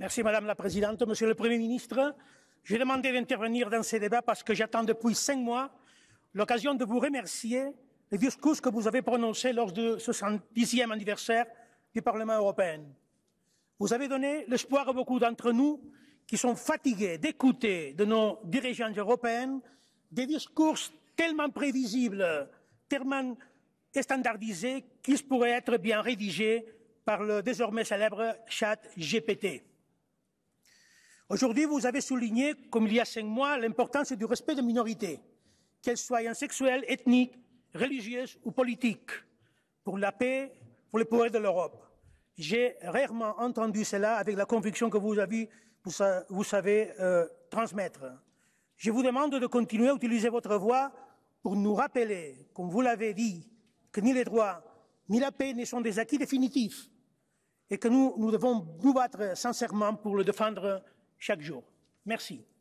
Merci Madame la Présidente. Monsieur le Premier ministre, j'ai demandé d'intervenir dans ces débats parce que j'attends depuis cinq mois l'occasion de vous remercier les discours que vous avez prononcés lors du 70e anniversaire du Parlement européen. Vous avez donné l'espoir à beaucoup d'entre nous qui sont fatigués d'écouter de nos dirigeants européens des discours tellement prévisibles, tellement et standardisée qui pourrait être bien rédigé par le désormais célèbre chat GPT. Aujourd'hui, vous avez souligné, comme il y a cinq mois, l'importance du respect des minorités, qu'elles soient sexuelles, ethniques, religieuses ou politiques, pour la paix, pour le pouvoir de l'Europe. J'ai rarement entendu cela avec la conviction que vous, avez, vous, vous savez euh, transmettre. Je vous demande de continuer à utiliser votre voix pour nous rappeler, comme vous l'avez dit, que ni les droits ni la paix ne sont des acquis définitifs et que nous, nous devons nous battre sincèrement pour le défendre chaque jour. Merci.